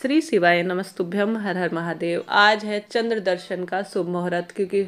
श्री शिवाय नमस्तुभ्यम हर हर महादेव आज है चंद्र दर्शन का शुभ मुहूर्त क्योंकि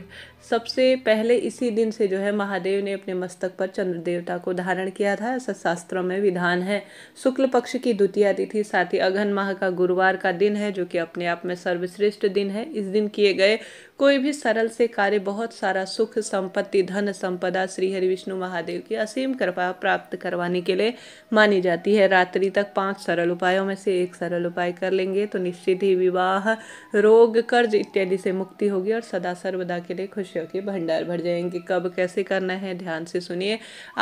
सबसे पहले इसी दिन से जो है महादेव ने अपने मस्तक पर चंद्र देवता को धारण किया था ऐसा शास्त्रों में विधान है शुक्ल पक्ष की द्वितीय तिथि साथ ही अगहन माह का गुरुवार का दिन है जो कि अपने आप में सर्वश्रेष्ठ दिन है इस दिन किए गए कोई भी सरल से कार्य बहुत सारा सुख संपत्ति धन संपदा श्री हरि विष्णु महादेव की असीम कृपा प्राप्त करवाने के लिए मानी जाती है रात्रि तक पांच सरल उपायों में से एक सरल उपाय कर लेंगे तो निश्चित ही विवाह रोग कर्ज इत्यादि से मुक्ति होगी और सदा सर्वदा के लिए खुशियों के भंडार भर जाएंगे कब कैसे करना है ध्यान से सुनिए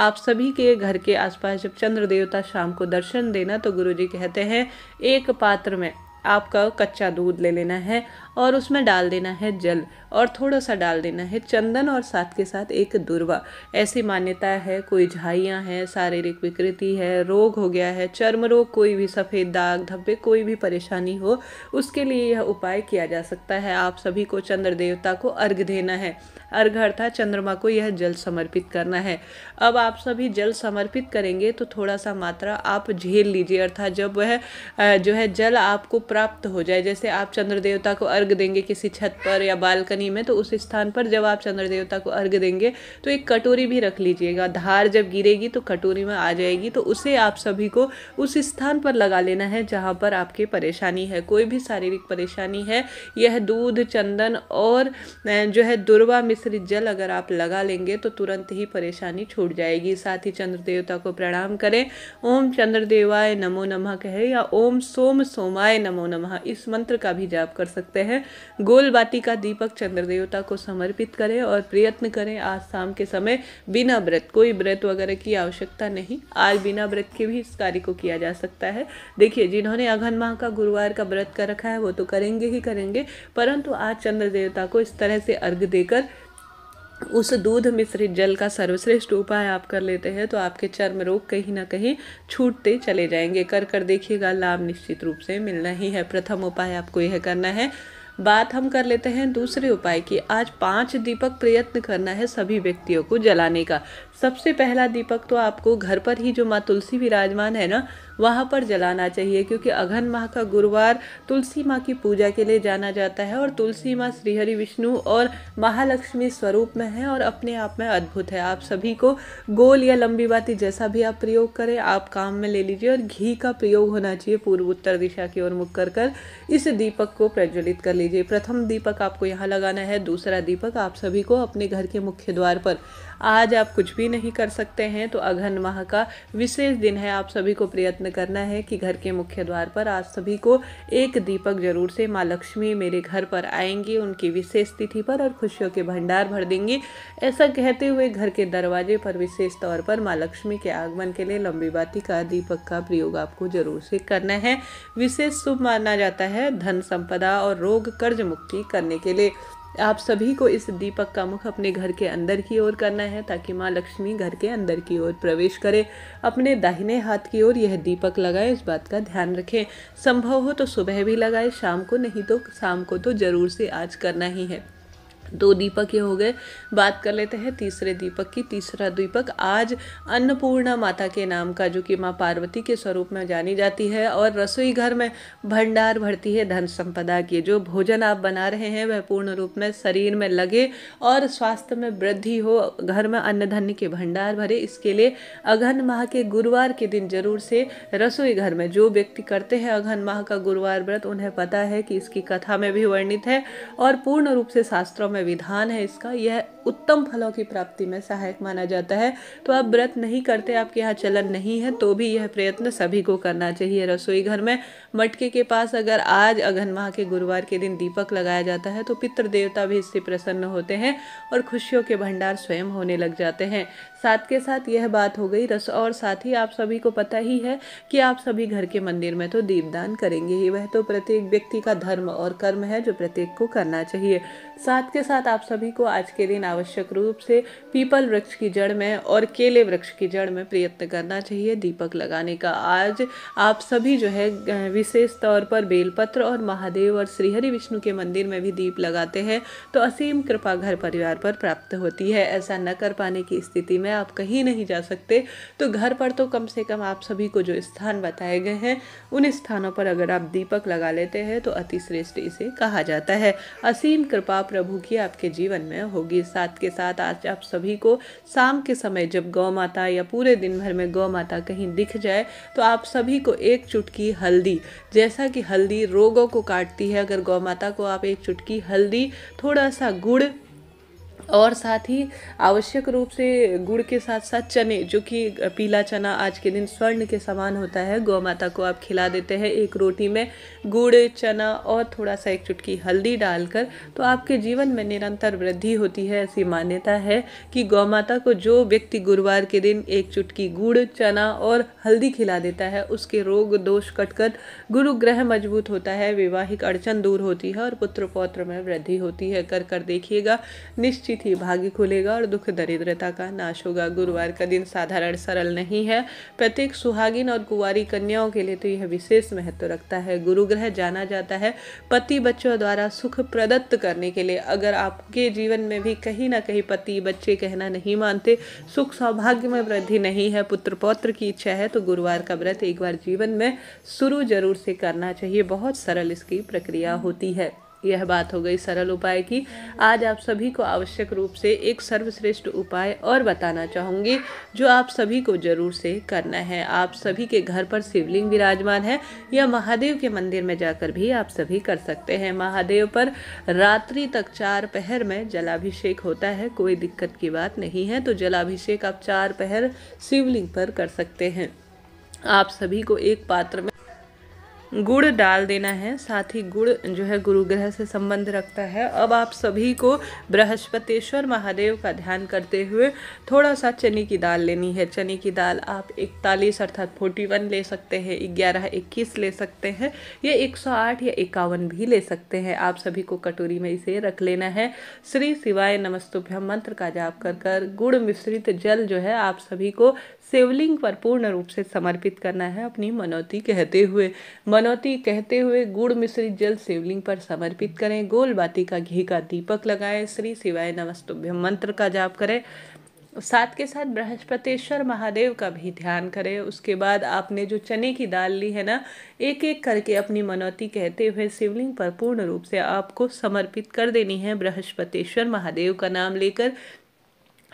आप सभी के घर के आसपास जब चंद्र देवता शाम को दर्शन देना तो गुरु जी कहते हैं एक पात्र में आपका कच्चा दूध ले लेना है और उसमें डाल देना है जल और थोड़ा सा डाल देना है चंदन और साथ के साथ एक दुर्वा ऐसी मान्यता है कोई झाइयाँ हैं शारीरिक विकृति है रोग हो गया है चर्म रोग कोई भी सफ़ेद दाग धब्बे कोई भी परेशानी हो उसके लिए यह उपाय किया जा सकता है आप सभी को चंद्र देवता को अर्घ देना है अर्घ अर्थात चंद्रमा को यह जल समर्पित करना है अब आप सभी जल समर्पित करेंगे तो थोड़ा सा मात्रा आप झेल लीजिए अर्थात जब वह जो है जल आपको प्राप्त हो जाए जैसे आप चंद्र देवता को अर्घ देंगे किसी छत पर या बालकनी में तो उस स्थान पर जब आप चंद्र देवता को अर्घ देंगे तो एक कटोरी भी रख लीजिएगा धार जब गिरेगी तो कटोरी में आ जाएगी तो उसे आप सभी को उस स्थान पर लगा लेना है जहाँ पर आपकी परेशानी है कोई भी शारीरिक परेशानी है यह दूध चंदन और जो है दुर्वा मिश्रित जल अगर आप लगा लेंगे तो तुरंत ही परेशानी छूट जाएगी साथ ही चंद्र देवता को प्रणाम करें ओम चंद्रदेवाय नमो नमः कहे या ओम सोम सोमाय नमो नमो नमः इस मंत्र का भी जाप कर सकते हैं गोल बाटी का दीपक चंद्र देवता को समर्पित करें और प्रयत्न करें आज शाम के समय बिना व्रत कोई व्रत वगैरह की आवश्यकता नहीं आज बिना व्रत के भी इस कार्य को किया जा सकता है देखिए जिन्होंने अघन माह का गुरुवार का व्रत कर रखा है वो तो करेंगे ही करेंगे परंतु आज चंद्र देवता को इस तरह से अर्घ देकर उस दूध मिश्रित जल का सर्वश्रेष्ठ उपाय आप कर लेते हैं तो आपके चर्म रोग कहीं ना कहीं छूटते चले जाएंगे कर कर देखिएगा लाभ निश्चित रूप से मिलना ही है प्रथम उपाय आपको यह करना है बात हम कर लेते हैं दूसरे उपाय की आज पांच दीपक प्रयत्न करना है सभी व्यक्तियों को जलाने का सबसे पहला दीपक तो आपको घर पर ही जो माँ तुलसी विराजमान है ना वहाँ पर जलाना चाहिए क्योंकि अघन माह का गुरुवार तुलसी माँ की पूजा के लिए जाना जाता है और तुलसी माँ श्रीहरि विष्णु और महालक्ष्मी स्वरूप में है और अपने आप में अद्भुत है आप सभी को गोल या लंबी बाती जैसा भी आप प्रयोग करें आप काम में ले लीजिए और घी का प्रयोग होना चाहिए पूर्व उत्तर दिशा की ओर मुख कर कर इस दीपक को प्रज्वलित कर लीजिए प्रथम दीपक आपको यहाँ लगाना है दूसरा दीपक आप सभी को अपने घर के मुख्य द्वार पर आज आप कुछ भी भी नहीं कर सकते हैं तो अघन माह का विशेष दिन है आप सभी को प्रयत्न करना है कि घर के मुख्य द्वार पर आप सभी को एक दीपक जरूर से माँ लक्ष्मी मेरे घर पर आएंगी उनकी विशेष तिथि पर और खुशियों के भंडार भर देंगी ऐसा कहते हुए घर के दरवाजे पर विशेष तौर पर माँ लक्ष्मी के आगमन के लिए लंबी बाती का दीपक का प्रयोग आपको जरूर से करना है विशेष शुभ माना जाता है धन संपदा और रोग कर्ज मुक्ति करने के लिए आप सभी को इस दीपक का मुख अपने घर के अंदर की ओर करना है ताकि माँ लक्ष्मी घर के अंदर की ओर प्रवेश करे अपने दाहिने हाथ की ओर यह दीपक लगाएं इस बात का ध्यान रखें संभव हो तो सुबह भी लगाए शाम को नहीं तो शाम को तो ज़रूर से आज करना ही है दो दीपक ये हो गए बात कर लेते हैं तीसरे दीपक की तीसरा दीपक आज अन्नपूर्णा माता के नाम का जो कि माँ पार्वती के स्वरूप में जानी जाती है और रसोई घर में भंडार भरती है धन संपदा की जो भोजन आप बना रहे हैं वह पूर्ण रूप में शरीर में लगे और स्वास्थ्य में वृद्धि हो घर में अन्न धन्य के भंडार भरे इसके लिए अघन माह के गुरुवार के दिन जरूर से रसोई घर में जो व्यक्ति करते हैं अघन माह का गुरुवार व्रत उन्हें पता है कि इसकी कथा में भी वर्णित है और पूर्ण रूप से शास्त्रों में में विधान है इसका यह उत्तम फलों की प्राप्ति में सहायक माना जाता है तो आप व्रत नहीं करते आपके यहाँ चलन नहीं है तो भी यह प्रयत्न सभी को करना चाहिए रसोई घर में मटके के पास अगर आज अगन माह के गुरुवार के दिन दीपक लगाया जाता है तो पितृ देवता भी इससे प्रसन्न होते हैं और खुशियों के भंडार स्वयं होने लग जाते हैं साथ के साथ यह बात हो गई रस और साथ ही आप सभी को पता ही है कि आप सभी घर के मंदिर में तो दीपदान करेंगे ही वह तो प्रत्येक व्यक्ति का धर्म और कर्म है जो प्रत्येक को करना चाहिए साथ के साथ आप सभी को आज के दिन आवश्यक रूप से पीपल वृक्ष की जड़ में और केले वृक्ष की जड़ में प्रयत्न करना चाहिए दीपक लगाने का आज आप सभी जो है विशेष तौर पर बेलपत्र और महादेव और श्रीहरि विष्णु के मंदिर में भी दीप लगाते हैं तो असीम कृपा घर परिवार पर प्राप्त होती है ऐसा न कर पाने की स्थिति में आप कहीं नहीं जा सकते तो घर पर तो कम से कम आप सभी को जो स्थान बताए गए हैं उन स्थानों पर अगर आप दीपक लगा लेते हैं तो अतिश्रेष्ठ इसे कहा जाता है असीम कृपा प्रभु की आपके जीवन में होगी साथ के साथ आज आप सभी को शाम के समय जब गौ माता या पूरे दिन भर में गौ माता कहीं दिख जाए तो आप सभी को एक चुटकी हल्दी जैसा कि हल्दी रोगों को काटती है अगर गौ माता को आप एक चुटकी हल्दी थोड़ा सा गुड़ और साथ ही आवश्यक रूप से गुड़ के साथ साथ चने जो कि पीला चना आज के दिन स्वर्ण के समान होता है गौ माता को आप खिला देते हैं एक रोटी में गुड़ चना और थोड़ा सा एक चुटकी हल्दी डालकर तो आपके जीवन में निरंतर वृद्धि होती है ऐसी मान्यता है कि गौ माता को जो व्यक्ति गुरुवार के दिन एक चुटकी गुड़ चना और हल्दी खिला देता है उसके रोग दोष कटकर गुरु ग्रह मजबूत होता है वैवाहिक अड़चन दूर होती है और पुत्र पौत्र में वृद्धि होती है कर कर देखिएगा निश्चित थी भाग्य खुलेगा और दुख दरिद्रता का नाश होगा गुरुवार का दिन साधारण सरल नहीं है प्रत्येक सुहागिन और कुंवारी कन्याओं के लिए तो यह विशेष महत्व रखता है गुरु ग्रह जाना जाता है पति बच्चों द्वारा सुख प्रदत्त करने के लिए अगर आपके जीवन में भी कहीं ना कहीं पति बच्चे कहना नहीं मानते सुख सौभाग्य में वृद्धि नहीं है पुत्र पौत्र की इच्छा है तो गुरुवार का व्रत एक बार जीवन में शुरू जरूर से करना चाहिए बहुत सरल इसकी प्रक्रिया होती है यह बात हो गई सरल उपाय की आज आप सभी को आवश्यक रूप से एक सर्वश्रेष्ठ उपाय और बताना चाहूँगी जो आप सभी को जरूर से करना है आप सभी के घर पर शिवलिंग विराजमान है या महादेव के मंदिर में जाकर भी आप सभी कर सकते हैं महादेव पर रात्रि तक चार पहर में जलाभिषेक होता है कोई दिक्कत की बात नहीं है तो जलाभिषेक आप चार पहर शिवलिंग पर कर सकते हैं आप सभी को एक पात्र में गुड़ डाल देना है साथ ही गुड़ जो है गुरु ग्रह से संबंध रखता है अब आप सभी को बृहस्पतिश्वर महादेव का ध्यान करते हुए थोड़ा सा चने की दाल लेनी है चने की दाल आप इकतालीस अर्थात फोर्टी वन ले सकते हैं ग्यारह इक्कीस ले सकते हैं या एक सौ आठ या इक्यावन भी ले सकते हैं आप सभी को कटोरी में इसे रख लेना है श्री शिवाय नमस्तुभ्यम मंत्र का जाप कर कर गुड़ मिश्रित जल जो है आप सभी को शिवलिंग पर पूर्ण रूप से समर्पित करना है अपनी मनौती कहते हुए मनौती कहते हुए गुड़ मिश्रित जल शिवलिंग पर समर्पित करें गोल बाती का घी का दीपक लगाएं श्री शिवाय नमस्तुभ्य मंत्र का जाप करें साथ के साथ बृहस्पतिश्वर महादेव का भी ध्यान करें उसके बाद आपने जो चने की दाल ली है ना एक एक करके अपनी मनौती कहते हुए शिवलिंग पर पूर्ण रूप से आपको समर्पित कर देनी है बृहस्पतिश्वर महादेव का नाम लेकर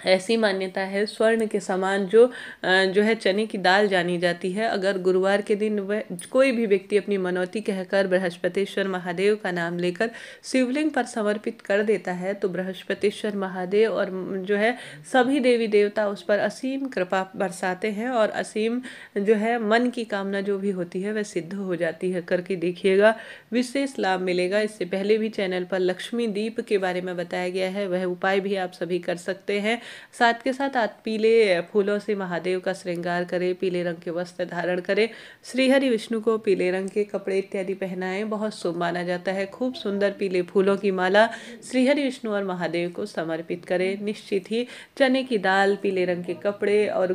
ऐसी मान्यता है स्वर्ण के समान जो जो है चने की दाल जानी जाती है अगर गुरुवार के दिन वह कोई भी व्यक्ति अपनी मनौती कहकर बृहस्पतिश्वर महादेव का नाम लेकर शिवलिंग पर समर्पित कर देता है तो बृहस्पतिश्वर महादेव और जो है सभी देवी देवता उस पर असीम कृपा बरसाते हैं और असीम जो है मन की कामना जो भी होती है वह सिद्ध हो जाती है करके देखिएगा विशेष लाभ मिलेगा इससे पहले भी चैनल पर लक्ष्मी दीप के बारे में बताया गया है वह उपाय भी आप सभी कर सकते हैं साथ के साथ आप पीले फूलों से महादेव का श्रृंगार करें पीले रंग के वस्त्र धारण करें श्रीहरि विष्णु को पीले रंग के कपड़े इत्यादि पहनाएं बहुत शुभ माना जाता है खूब सुंदर पीले फूलों की माला श्रीहरि विष्णु और महादेव को समर्पित करें निश्चित ही चने की दाल पीले रंग के कपड़े और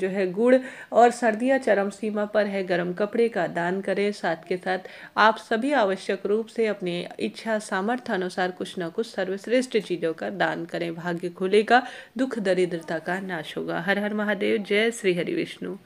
जो है गुड़ और सर्दियाँ चरम सीमा पर है गर्म कपड़े का दान करें साथ के साथ आप सभी आवश्यक रूप से अपनी इच्छा सामर्थ्य अनुसार कुछ ना कुछ सर्वश्रेष्ठ चीज़ों का दान करें भाग्य खुलेगा दुख दरिद्रता का नाश होगा हर हर महादेव जय श्री हरि विष्णु